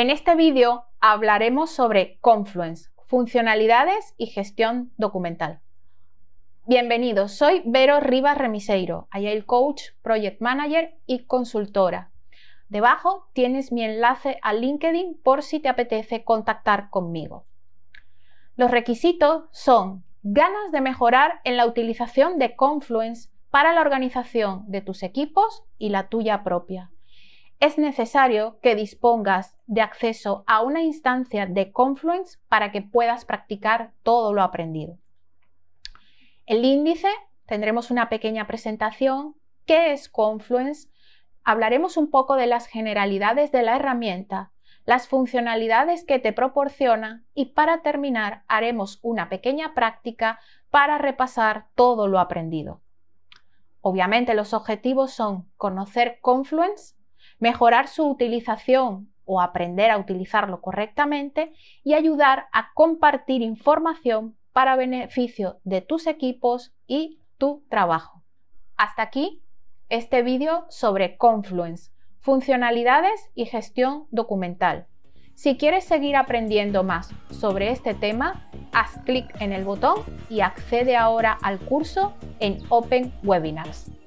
En este vídeo hablaremos sobre Confluence, funcionalidades y gestión documental. Bienvenidos, soy Vero Rivas Remiseiro, Agile Coach, Project Manager y consultora. Debajo tienes mi enlace a LinkedIn por si te apetece contactar conmigo. Los requisitos son ganas de mejorar en la utilización de Confluence para la organización de tus equipos y la tuya propia es necesario que dispongas de acceso a una instancia de Confluence para que puedas practicar todo lo aprendido. El índice, tendremos una pequeña presentación, qué es Confluence, hablaremos un poco de las generalidades de la herramienta, las funcionalidades que te proporciona y para terminar haremos una pequeña práctica para repasar todo lo aprendido. Obviamente los objetivos son conocer Confluence, mejorar su utilización o aprender a utilizarlo correctamente y ayudar a compartir información para beneficio de tus equipos y tu trabajo. Hasta aquí este vídeo sobre Confluence, funcionalidades y gestión documental. Si quieres seguir aprendiendo más sobre este tema, haz clic en el botón y accede ahora al curso en Open Webinars.